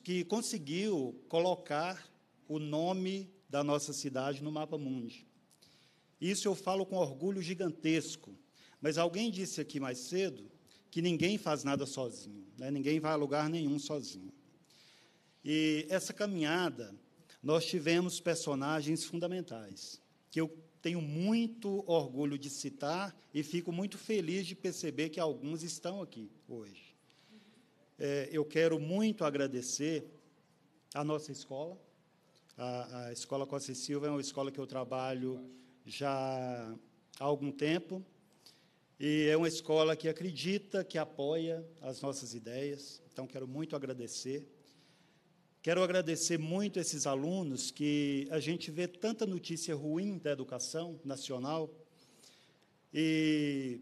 que conseguiu colocar o nome da nossa cidade no mapa mundi. Isso eu falo com orgulho gigantesco. Mas alguém disse aqui mais cedo que ninguém faz nada sozinho, né? ninguém vai a lugar nenhum sozinho. E essa caminhada, nós tivemos personagens fundamentais, que eu tenho muito orgulho de citar e fico muito feliz de perceber que alguns estão aqui hoje é, eu quero muito agradecer a nossa escola. A, a Escola Costa e Silva é uma escola que eu trabalho já há algum tempo. E é uma escola que acredita, que apoia as nossas ideias. Então, quero muito agradecer. Quero agradecer muito esses alunos que a gente vê tanta notícia ruim da educação nacional. E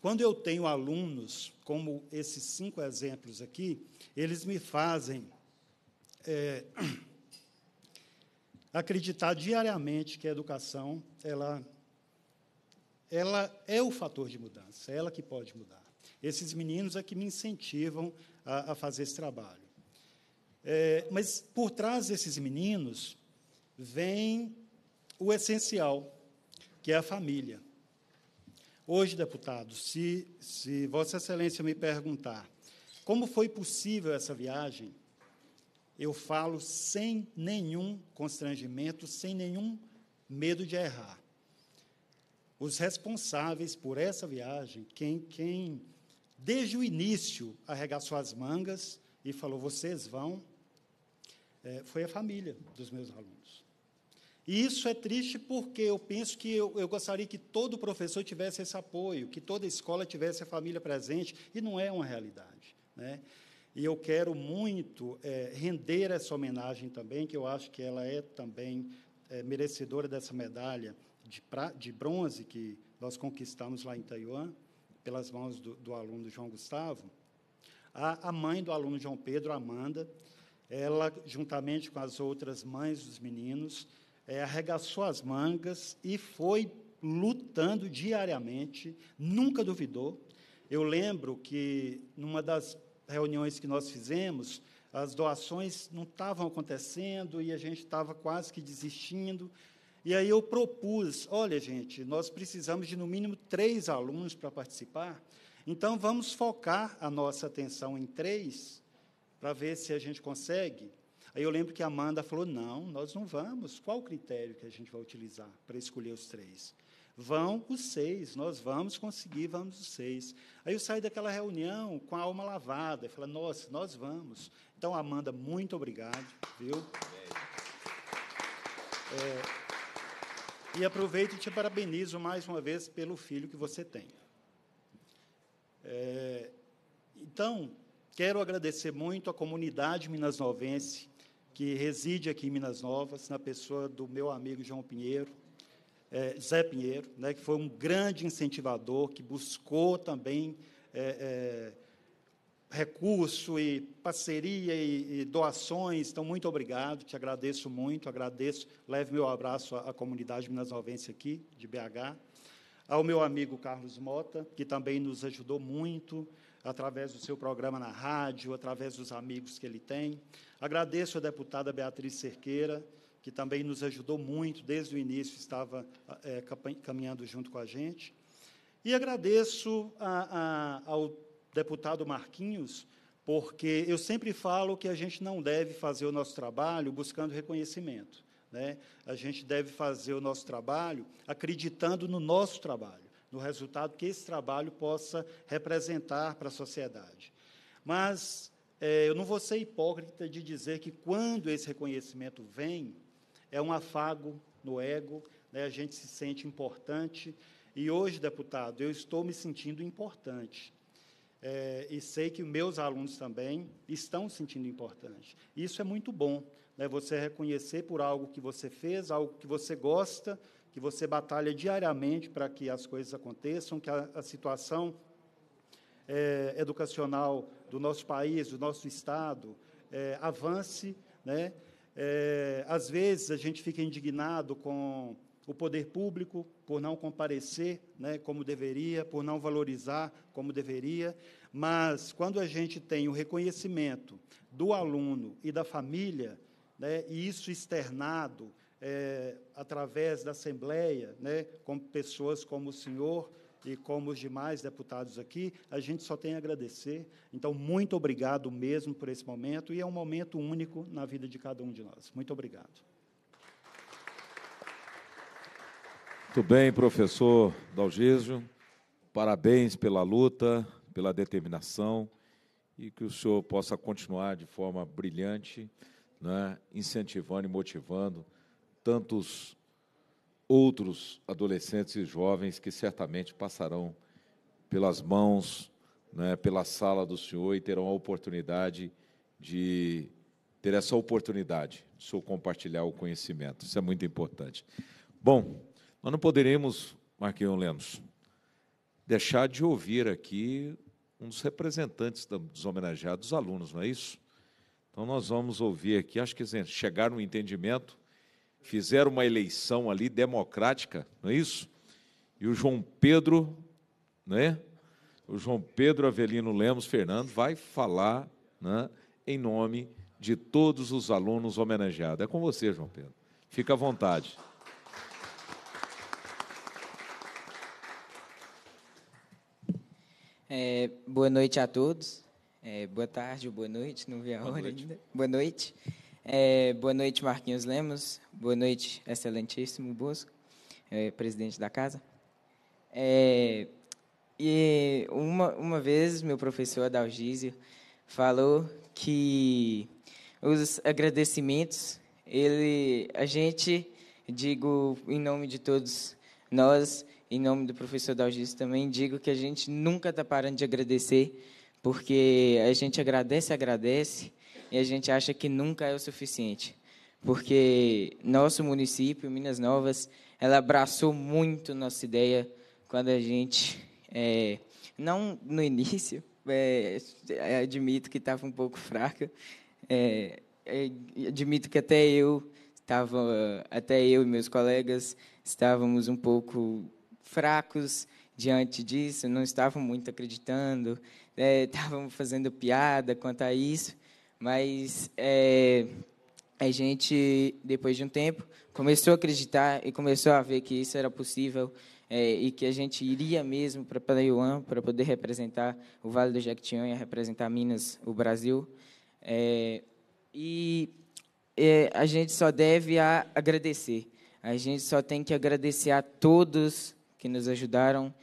quando eu tenho alunos, como esses cinco exemplos aqui, eles me fazem é, acreditar diariamente que a educação ela, ela é o fator de mudança, é ela que pode mudar. Esses meninos é que me incentivam a, a fazer esse trabalho. É, mas por trás desses meninos vem o essencial, que é a família. Hoje, deputado, se, se Vossa Excelência me perguntar como foi possível essa viagem, eu falo sem nenhum constrangimento, sem nenhum medo de errar. Os responsáveis por essa viagem, quem, quem desde o início arregaçou as mangas e falou: vocês vão, é, foi a família dos meus alunos. E isso é triste porque eu penso que eu, eu, gostaria que todo professor tivesse esse apoio, que toda escola tivesse a família presente, e não é uma realidade. Né? E eu quero muito é, render essa homenagem também, que eu acho que ela é também é, merecedora dessa medalha de, pra, de bronze que nós conquistamos lá em Taiwan, pelas mãos do, do aluno João Gustavo. A, a mãe do aluno João Pedro, Amanda, ela, juntamente com as outras mães dos meninos, é, arregaçou as mangas e foi lutando diariamente, nunca duvidou. Eu lembro que, numa das reuniões que nós fizemos, as doações não estavam acontecendo e a gente estava quase que desistindo. E aí eu propus: olha, gente, nós precisamos de no mínimo três alunos para participar, então vamos focar a nossa atenção em três, para ver se a gente consegue. Aí eu lembro que a Amanda falou: não, nós não vamos. Qual o critério que a gente vai utilizar para escolher os três? Vão os seis, nós vamos conseguir, vamos os seis. Aí eu saí daquela reunião com a alma lavada, e falei, nossa, nós vamos. Então, Amanda, muito obrigado, viu? É, e aproveito e te parabenizo mais uma vez pelo filho que você tem. É, então, quero agradecer muito à comunidade minas-novense que reside aqui em Minas Novas, na pessoa do meu amigo João Pinheiro, é, Zé Pinheiro, né, que foi um grande incentivador, que buscou também é, é, recurso e parceria e, e, doações. Então, muito obrigado, te agradeço muito, agradeço. Leve meu abraço à, à comunidade Minas Novense aqui, de BH. Ao meu amigo Carlos Mota, que também nos ajudou muito, através do seu programa na rádio, através dos amigos que ele tem. Agradeço à deputada Beatriz Cerqueira, que também nos ajudou muito, desde o início estava é, caminhando junto com a gente. E agradeço a, a, ao deputado Marquinhos, porque eu sempre falo que a gente não deve fazer o nosso trabalho buscando reconhecimento. Né? A gente deve fazer o nosso trabalho acreditando no nosso trabalho no resultado que esse trabalho possa representar para a sociedade. Mas é, eu não vou ser hipócrita de dizer que quando esse reconhecimento vem, é um afago no ego, né, a gente se sente importante. E hoje, deputado, eu estou me sentindo importante. É, e sei que meus alunos também estão se sentindo importante. Isso é muito bom, né, você reconhecer por algo que você fez, algo que você gosta, que você batalha diariamente para que as coisas aconteçam, que a, a situação é, educacional do nosso país, do nosso Estado, é, avance. Né? É, às vezes a gente fica indignado com o poder público por não comparecer né, como deveria, por não valorizar como deveria, mas quando a gente tem o reconhecimento do aluno e da família, né, e isso externado é, através da Assembleia, né, com pessoas como o senhor e como os demais deputados aqui, a gente só tem a agradecer. Então, muito obrigado mesmo por esse momento, e é um momento único na vida de cada um de nós. Muito obrigado. Muito bem, professor Dalgesio. Parabéns pela luta, pela determinação e que o senhor possa continuar de forma brilhante, né, incentivando e motivando tantos outros adolescentes e jovens que certamente passarão pelas mãos, né, pela sala do Senhor e terão a oportunidade de ter essa oportunidade de senhor compartilhar o conhecimento. Isso é muito importante. Bom, nós não poderemos, Marquinhos Lemos, deixar de ouvir aqui um dos representantes dos homenageados, os alunos, não é isso? Então nós vamos ouvir aqui, acho que chegar um entendimento fizeram uma eleição ali democrática, não é isso? E o João Pedro, né? O João Pedro Avelino Lemos Fernando vai falar, né, em nome de todos os alunos homenageados. É com você, João Pedro. Fica à vontade. É, boa noite a todos. É, boa tarde ou boa noite, não vi a boa hora noite. ainda. Boa noite. É, boa noite, Marquinhos Lemos. Boa noite, excelentíssimo Bosco, é, presidente da casa. É, e uma, uma vez, meu professor Adalgísio falou que os agradecimentos, ele, a gente, digo em nome de todos nós, em nome do professor Adalgísio também, digo que a gente nunca está parando de agradecer, porque a gente agradece, agradece, e a gente acha que nunca é o suficiente, porque nosso município, Minas Novas, ela abraçou muito nossa ideia quando a gente, é, não no início, é, é, admito que estava um pouco fraca, é, é, admito que até eu estava, até eu e meus colegas estávamos um pouco fracos diante disso, não estavam muito acreditando, é, estávamos fazendo piada quanto a isso, mas é, a gente, depois de um tempo, começou a acreditar e começou a ver que isso era possível é, e que a gente iria mesmo para Paraíuã para poder representar o Vale do Jequitinhonha, representar Minas, o Brasil. É, e é, a gente só deve a agradecer. A gente só tem que agradecer a todos que nos ajudaram.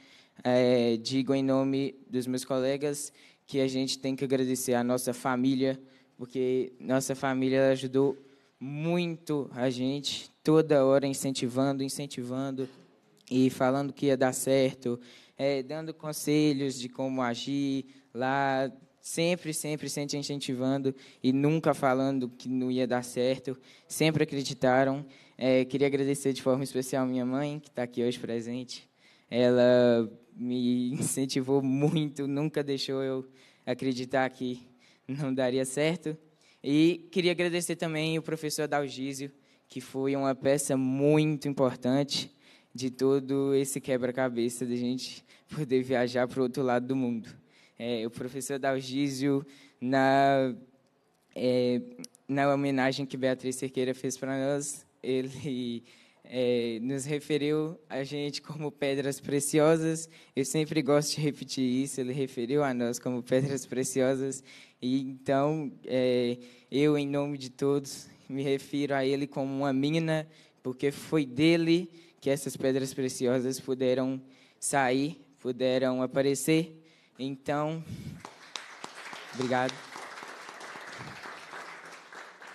É, digo em nome dos meus colegas que a gente tem que agradecer à nossa família, porque nossa família ajudou muito a gente, toda hora incentivando, incentivando e falando que ia dar certo, é, dando conselhos de como agir lá, sempre, sempre, sempre incentivando e nunca falando que não ia dar certo, sempre acreditaram. É, queria agradecer de forma especial minha mãe, que está aqui hoje presente. Ela me incentivou muito, nunca deixou eu acreditar que não daria certo. E queria agradecer também o professor Dalgísio, que foi uma peça muito importante de todo esse quebra-cabeça da gente poder viajar para o outro lado do mundo. É, o professor Dalgísio, na, é, na homenagem que Beatriz Cerqueira fez para nós, ele é, nos referiu a gente como pedras preciosas. Eu sempre gosto de repetir isso. Ele referiu a nós como pedras preciosas. E então, é, eu, em nome de todos, me refiro a ele como uma mina, porque foi dele que essas pedras preciosas puderam sair, puderam aparecer. Então, obrigado.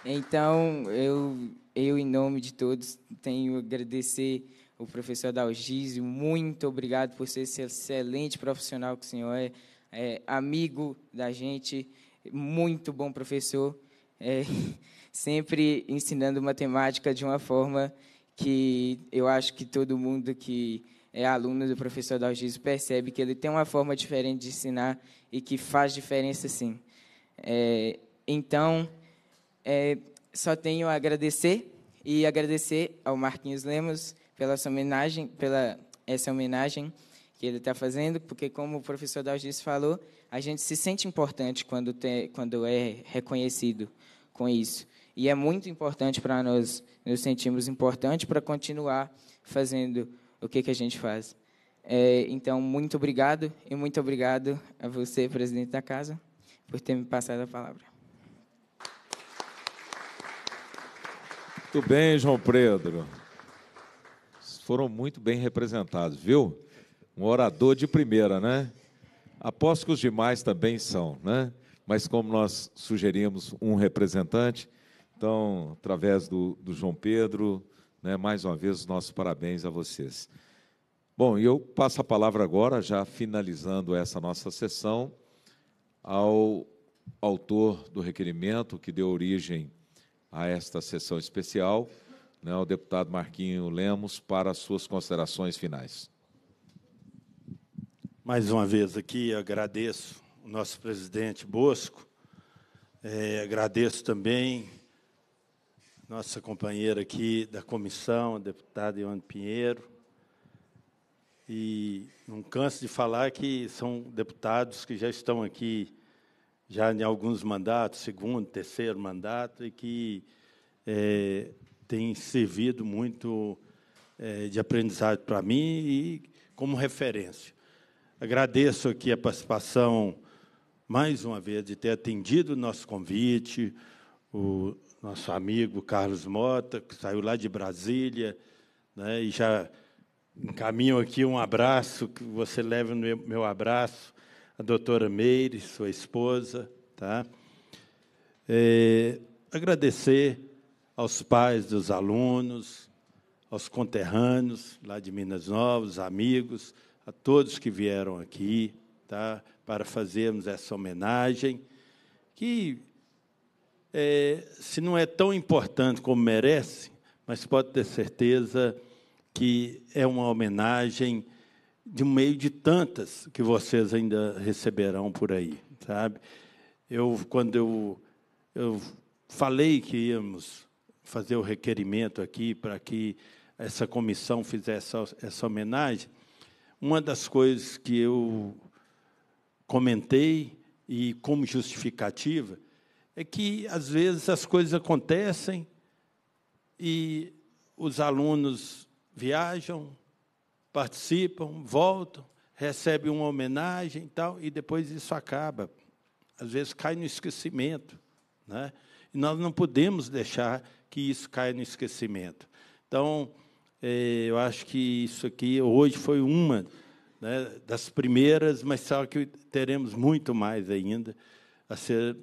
Então, eu, eu em nome de todos, tenho a agradecer o professor Dalgizio. Muito obrigado por ser esse excelente profissional que o senhor é, é amigo da gente muito bom professor, é, sempre ensinando matemática de uma forma que eu acho que todo mundo que é aluno do professor Dalgísio percebe que ele tem uma forma diferente de ensinar e que faz diferença sim. É, então, é, só tenho a agradecer e agradecer ao Marquinhos Lemos pela sua homenagem, pela essa homenagem que ele está fazendo, porque como o professor Dalgis falou, a gente se sente importante quando, quando é reconhecido com isso. E é muito importante para nós, nos sentimos importante para continuar fazendo o que, que a gente faz. É, então, muito obrigado e muito obrigado a você, presidente da casa, por ter me passado a palavra. Muito bem, João Pedro. Foram muito bem representados, viu? Um orador de primeira, né? Aposto que os demais também são, né? Mas como nós sugerimos um representante, então, através do, do João Pedro, né, mais uma vez, os nossos parabéns a vocês. Bom, eu passo a palavra agora, já finalizando essa nossa sessão, ao autor do requerimento que deu origem a esta sessão especial, né, o deputado Marquinho Lemos, para as suas considerações finais. Mais uma vez aqui agradeço o nosso presidente Bosco, é, agradeço também nossa companheira aqui da comissão, a deputada Ione Pinheiro, e não canso de falar que são deputados que já estão aqui já em alguns mandatos, segundo, terceiro mandato, e que é, têm servido muito é, de aprendizado para mim e como referência. Agradeço aqui a participação, mais uma vez, de ter atendido o nosso convite, o nosso amigo Carlos Mota, que saiu lá de Brasília, né, e já encaminho aqui um abraço, que você leva no meu, abraço, a doutora Meire, sua esposa. Tá? É, agradecer aos pais dos alunos, aos conterrâneos lá de Minas Novas, amigos, a todos que vieram aqui tá, para fazermos essa homenagem, que é, se não é tão importante como merece, mas pode ter certeza que é uma homenagem de um meio de tantas que vocês ainda receberão por aí, sabe? Eu quando eu, eu falei que íamos fazer o requerimento aqui para que essa comissão fizesse essa, essa homenagem, uma das coisas que eu comentei e como justificativa é que às vezes as coisas acontecem e os alunos viajam, participam, voltam, recebem uma homenagem e tal, e depois isso acaba. Às vezes cai no esquecimento, né? E nós não podemos deixar que isso caia no esquecimento. Então, é, eu acho que isso aqui hoje foi uma né, das primeiras, mas só que teremos muito mais ainda a ser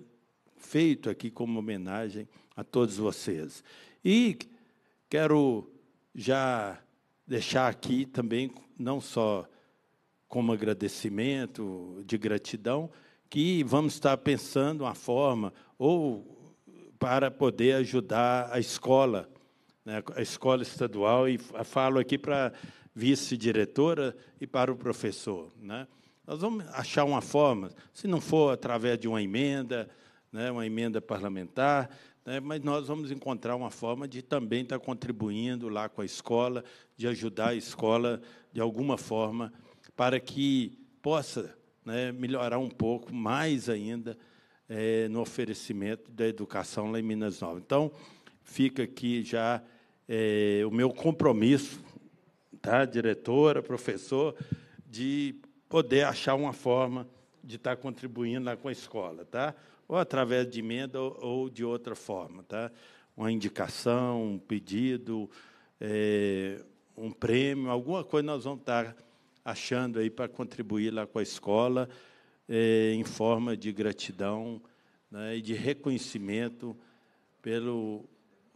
feito aqui como homenagem a todos vocês. E quero já deixar aqui também, não só como agradecimento, de gratidão, que vamos estar pensando uma forma ou para poder ajudar a escola né, a escola estadual, e falo aqui para vice-diretora e para o professor. Né? Nós vamos achar uma forma, se não for através de uma emenda, né, uma emenda parlamentar, né, mas nós vamos encontrar uma forma de também estar tá contribuindo lá com a escola, de ajudar a escola de alguma forma, para que possa né, melhorar um pouco mais ainda é, no oferecimento da educação lá em Minas Novas. Então, fica aqui já é, o meu compromisso, tá, diretora, professor, de poder achar uma forma de estar tá contribuindo lá com a escola, tá? Ou através de emenda ou, ou de outra forma, tá? Uma indicação, um pedido, é, um prêmio, alguma coisa nós vamos estar tá achando aí para contribuir lá com a escola é, em forma de gratidão né, e de reconhecimento pelo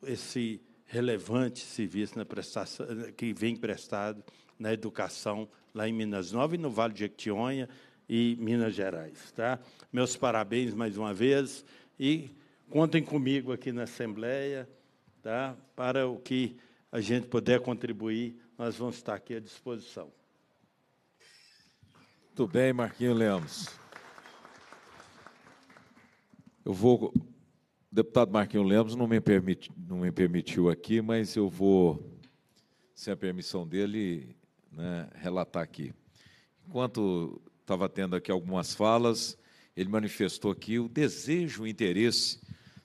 esse relevante serviço na né, prestação, que vem prestado na educação lá em Minas Novas e no Vale de Jequitinhonha e Minas Gerais. Tá? Meus parabéns mais uma vez e contem comigo aqui na Assembleia tá? para o que a gente puder contribuir, nós vamos estar aqui à disposição. Muito bem, Marquinhos Lemos. Eu vou o deputado Marquinhos Lemos não me, permit, não me permitiu aqui, mas eu vou, sem a permissão dele, né, relatar aqui. Enquanto estava tendo aqui algumas falas, ele manifestou aqui o desejo, o interesse,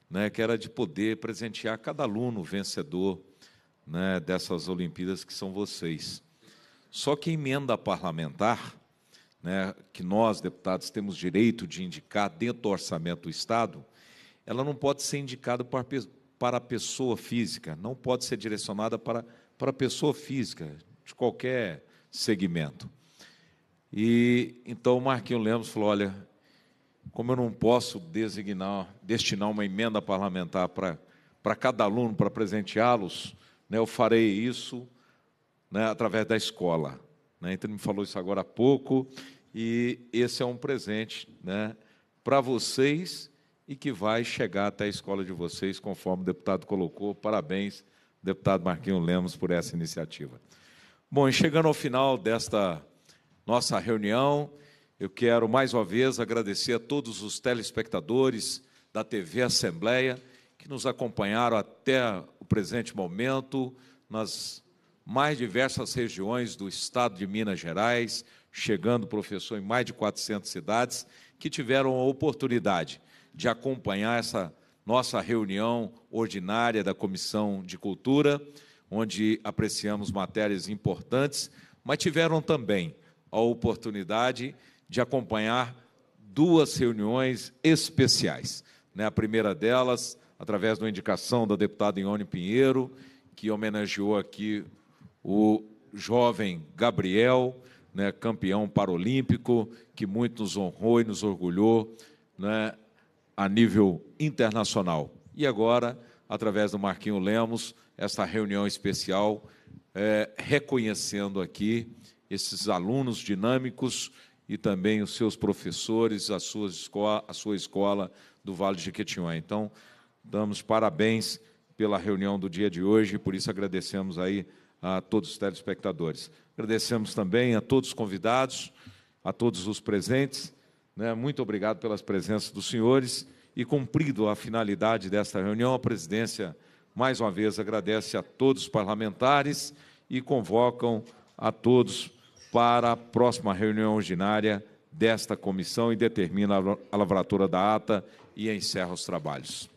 né, que era de poder presentear cada aluno vencedor né, dessas Olimpíadas que são vocês. Só que a emenda parlamentar, né, que nós, deputados, temos direito de indicar dentro do orçamento do Estado, ela não pode ser indicada para a pessoa física, não pode ser direcionada para, para a pessoa física, de qualquer segmento. E então o Marquinhos Lemos falou: olha, como eu não posso designar, destinar uma emenda parlamentar para, para cada aluno, para presenteá-los, né, eu farei isso né, através da escola. Né? Então, ele me falou isso agora há pouco, e esse é um presente né, para vocês e que vai chegar até a escola de vocês, conforme o deputado colocou. Parabéns, deputado Marquinhos Lemos, por essa iniciativa. Bom, e chegando ao final desta nossa reunião, eu quero mais uma vez agradecer a todos os telespectadores da TV Assembleia que nos acompanharam até o presente momento nas mais diversas regiões do estado de Minas Gerais, chegando professor em mais de 400 cidades que tiveram a oportunidade de acompanhar essa nossa reunião ordinária da Comissão de Cultura, onde apreciamos matérias importantes, mas tiveram também a oportunidade de acompanhar duas reuniões especiais. Né? A primeira delas, através de uma indicação da deputada Ione Pinheiro, que homenageou aqui o jovem Gabriel, né, campeão paralímpico, que muito nos honrou e nos orgulhou né, a nível internacional. E agora, através do Marquinho Lemos, esta reunião especial, é, reconhecendo aqui esses alunos dinâmicos e também os seus professores, a sua, escola, a sua escola do Vale de Jequitinhonha. Então, damos parabéns pela reunião do dia de hoje, por isso agradecemos aí a todos os telespectadores. Agradecemos também a todos os convidados, a todos os presentes né? Muito obrigado pelas presenças dos senhores e cumprido a finalidade desta reunião, a presidência, mais uma vez, agradece a todos os parlamentares e convocam a todos para a próxima reunião ordinária desta comissão e determina a lavratura da ata e encerra os trabalhos.